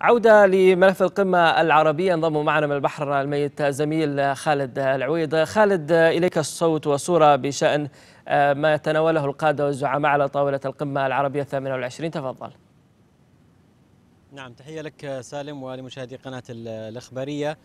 عودة لملف القمة العربية انضم معنا من البحر الميت زميل خالد العويد خالد إليك الصوت وصورة بشأن آه، ما تناوله القادة والزعماء على طاولة القمة العربية الثامنة والعشرين تفضل نعم تحية لك سالم ولمشاهدي قناة الإخبارية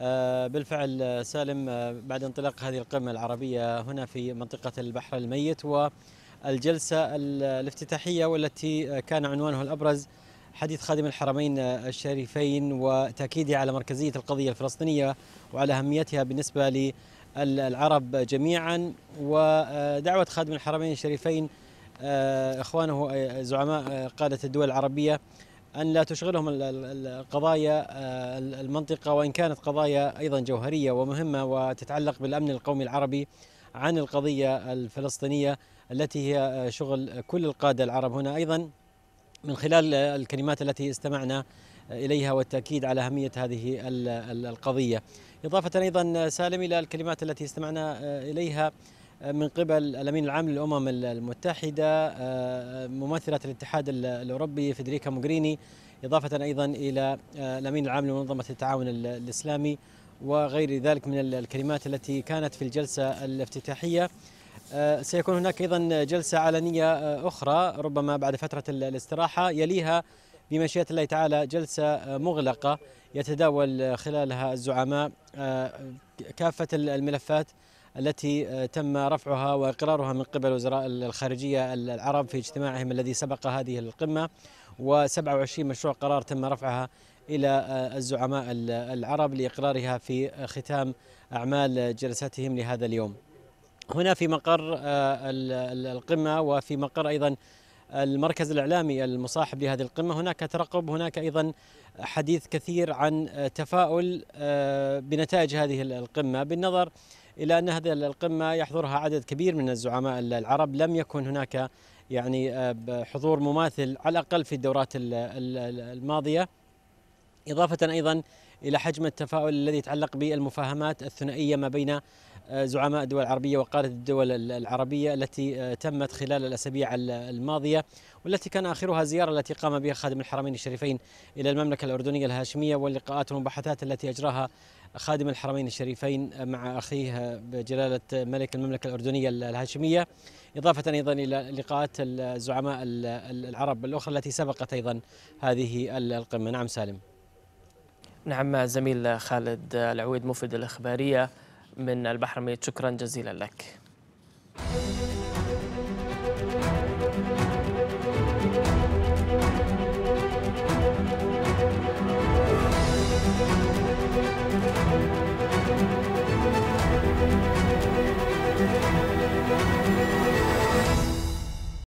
آه، بالفعل سالم آه، بعد انطلاق هذه القمة العربية هنا في منطقة البحر الميت والجلسة الافتتاحية والتي كان عنوانه الأبرز حديث خادم الحرمين الشريفين وتأكيده على مركزية القضية الفلسطينية وعلى أهميتها بالنسبة للعرب جميعا ودعوة خادم الحرمين الشريفين آه، إخوانه آه، زعماء آه، قادة الدول العربية أن لا تشغلهم القضايا المنطقة وإن كانت قضايا أيضا جوهرية ومهمة وتتعلق بالأمن القومي العربي عن القضية الفلسطينية التي هي شغل كل القادة العرب هنا أيضا من خلال الكلمات التي استمعنا إليها والتأكيد على أهمية هذه القضية إضافة أيضا سالم إلى الكلمات التي استمعنا إليها من قبل الأمين العام للأمم المتحدة ممثلة الاتحاد الأوروبي فيدريكا موغريني إضافة أيضا إلى الأمين العام لمنظمة التعاون الإسلامي وغير ذلك من الكلمات التي كانت في الجلسة الافتتاحية آه، سيكون هناك أيضا جلسة علنية آه، أخرى ربما بعد فترة الاستراحة يليها بمشيئة الله تعالى جلسة آه، مغلقة يتداول خلالها الزعماء كافة الملفات التي تم رفعها واقرارها من قبل وزراء الخارجيه العرب في اجتماعهم الذي سبق هذه القمه و27 مشروع قرار تم رفعها الى الزعماء العرب لاقرارها في ختام اعمال جلستهم لهذا اليوم. هنا في مقر آه، القمة وفي مقر أيضا المركز الإعلامي المصاحب لهذه القمة هناك ترقب هناك أيضا حديث كثير عن تفاؤل آه، بنتائج هذه القمة بالنظر إلى أن هذه القمة يحضرها عدد كبير من الزعماء العرب لم يكن هناك يعني آه، حضور مماثل على الأقل في الدورات الماضية إضافة أيضا إلى حجم التفاؤل الذي يتعلق بالمفاهمات الثنائية ما بين آه، زعماء الدول العربية وقادة الدول العربية التي آه، تمت خلال الأسابيع الماضية والتي كان آخرها زيارة التي قام بها خادم الحرمين الشريفين إلى المملكة الأردنية الهاشمية واللقاءات والمباحثات التي أجراها خادم الحرمين الشريفين مع أخيه آه، جلالة ملك المملكة الأردنية الهاشمية إضافة أيضا إلى لقاءات الزعماء العرب الأخرى التي سبقت أيضا هذه القمة نعم سالم نعم زميل خالد العويد مفيد الإخبارية من الميت شكرا جزيلا لك